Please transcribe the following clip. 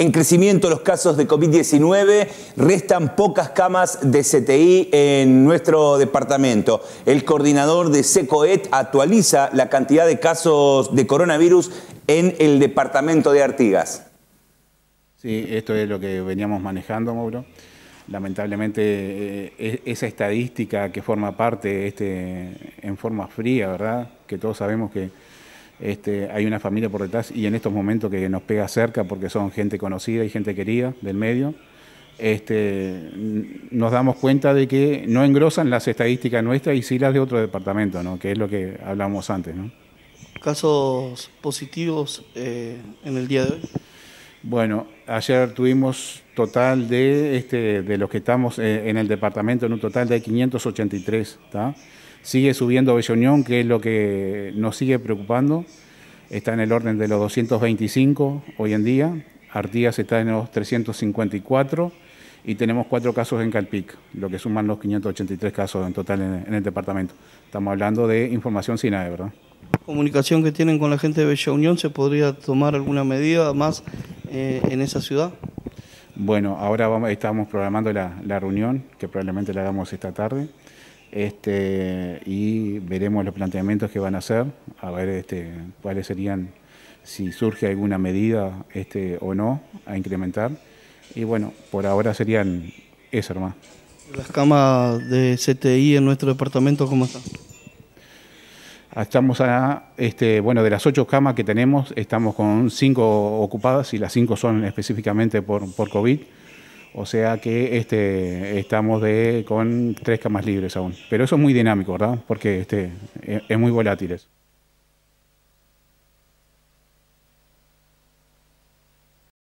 En crecimiento los casos de COVID-19, restan pocas camas de CTI en nuestro departamento. El coordinador de SECOET actualiza la cantidad de casos de coronavirus en el departamento de Artigas. Sí, esto es lo que veníamos manejando, Mauro. Lamentablemente, eh, esa estadística que forma parte este, en forma fría, ¿verdad? Que todos sabemos que este, hay una familia por detrás y en estos momentos que nos pega cerca porque son gente conocida y gente querida del medio, este, nos damos cuenta de que no engrosan las estadísticas nuestras y sí las de otro departamento, ¿no? que es lo que hablamos antes. ¿Casos positivos eh, en el día de hoy? Bueno, ayer tuvimos total de, este, de los que estamos eh, en el departamento, en un total de 583. Sigue subiendo Bella Unión, que es lo que nos sigue preocupando. Está en el orden de los 225 hoy en día. Artigas está en los 354 y tenemos cuatro casos en Calpic, lo que suman los 583 casos en total en, el departamento. Estamos hablando de información sin aire, ¿verdad? comunicación que tienen con la gente de Bella Unión, ¿se podría tomar alguna medida más eh, en esa ciudad? Bueno, ahora vamos, estamos programando la, reunión, que probablemente la hagamos esta tarde, este, y veremos los planteamientos que van a hacer, a ver este, cuáles serían, si surge alguna medida este, o no a incrementar. Y bueno, por ahora serían eso, hermano. ¿Las camas de CTI en nuestro departamento cómo están? Estamos a, este, bueno, de las ocho camas que tenemos, estamos con cinco ocupadas y las cinco son específicamente por, por COVID. O sea que este, estamos de, con tres camas libres aún. Pero eso es muy dinámico, ¿verdad? Porque este, e, es, muy volátil